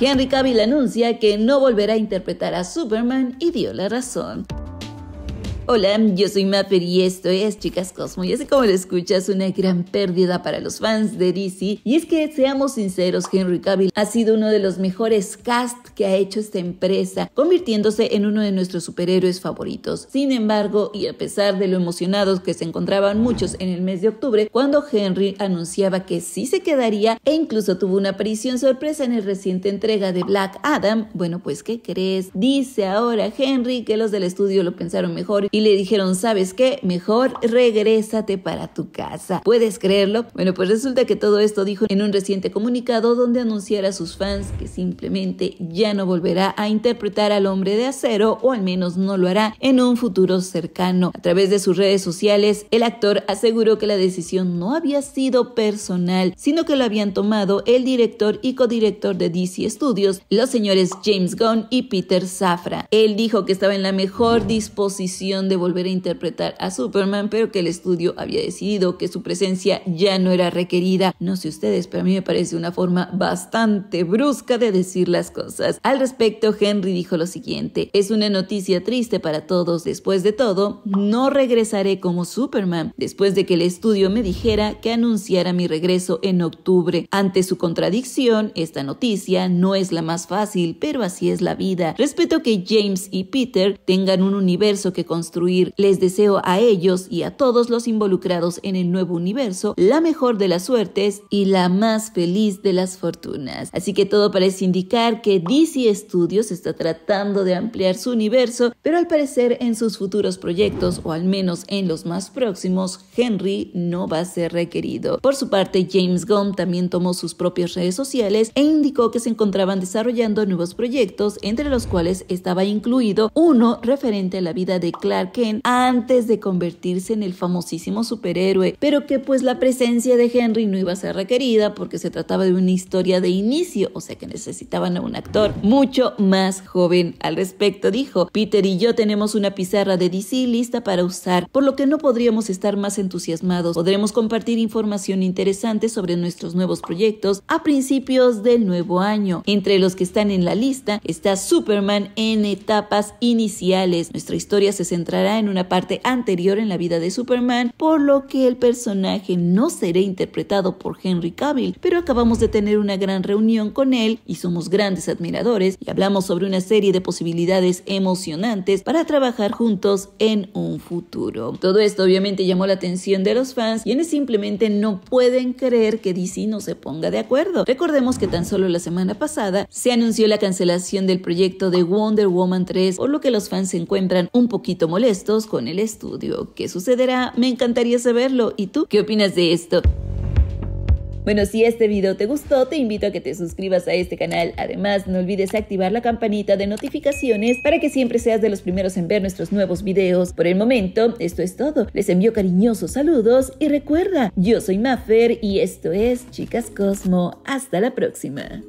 Henry Cavill anuncia que no volverá a interpretar a Superman y dio la razón. Hola, yo soy Mapper y esto es Chicas Cosmo. Y así como lo escuchas, una gran pérdida para los fans de DC. Y es que, seamos sinceros, Henry Cavill ha sido uno de los mejores cast que ha hecho esta empresa, convirtiéndose en uno de nuestros superhéroes favoritos. Sin embargo, y a pesar de lo emocionados que se encontraban muchos en el mes de octubre, cuando Henry anunciaba que sí se quedaría e incluso tuvo una aparición sorpresa en la reciente entrega de Black Adam, bueno, pues, ¿qué crees? Dice ahora Henry que los del estudio lo pensaron mejor y le dijeron, ¿sabes qué? Mejor regrésate para tu casa. ¿Puedes creerlo? Bueno, pues resulta que todo esto dijo en un reciente comunicado donde anunciara a sus fans que simplemente ya no volverá a interpretar al hombre de acero o al menos no lo hará en un futuro cercano. A través de sus redes sociales, el actor aseguró que la decisión no había sido personal, sino que lo habían tomado el director y codirector de DC Studios, los señores James Gunn y Peter Safra. Él dijo que estaba en la mejor disposición de volver a interpretar a Superman, pero que el estudio había decidido que su presencia ya no era requerida. No sé ustedes, pero a mí me parece una forma bastante brusca de decir las cosas. Al respecto, Henry dijo lo siguiente, es una noticia triste para todos, después de todo, no regresaré como Superman, después de que el estudio me dijera que anunciara mi regreso en octubre. Ante su contradicción, esta noticia no es la más fácil, pero así es la vida. Respeto que James y Peter tengan un universo que con les deseo a ellos y a todos los involucrados en el nuevo universo la mejor de las suertes y la más feliz de las fortunas. Así que todo parece indicar que DC Studios está tratando de ampliar su universo, pero al parecer en sus futuros proyectos, o al menos en los más próximos, Henry no va a ser requerido. Por su parte, James Gunn también tomó sus propias redes sociales e indicó que se encontraban desarrollando nuevos proyectos, entre los cuales estaba incluido uno referente a la vida de Clara Ken antes de convertirse en el famosísimo superhéroe, pero que pues la presencia de Henry no iba a ser requerida porque se trataba de una historia de inicio, o sea que necesitaban a un actor mucho más joven. Al respecto dijo, Peter y yo tenemos una pizarra de DC lista para usar, por lo que no podríamos estar más entusiasmados. Podremos compartir información interesante sobre nuestros nuevos proyectos a principios del nuevo año. Entre los que están en la lista está Superman en etapas iniciales. Nuestra historia se centra en una parte anterior en la vida de Superman, por lo que el personaje no será interpretado por Henry Cavill, pero acabamos de tener una gran reunión con él y somos grandes admiradores y hablamos sobre una serie de posibilidades emocionantes para trabajar juntos en un futuro. Todo esto obviamente llamó la atención de los fans, quienes simplemente no pueden creer que DC no se ponga de acuerdo. Recordemos que tan solo la semana pasada se anunció la cancelación del proyecto de Wonder Woman 3, por lo que los fans se encuentran un poquito molestos con el estudio. ¿Qué sucederá? Me encantaría saberlo. ¿Y tú qué opinas de esto? Bueno, si este video te gustó, te invito a que te suscribas a este canal. Además, no olvides activar la campanita de notificaciones para que siempre seas de los primeros en ver nuestros nuevos videos. Por el momento, esto es todo. Les envío cariñosos saludos y recuerda, yo soy Maffer y esto es Chicas Cosmo. Hasta la próxima.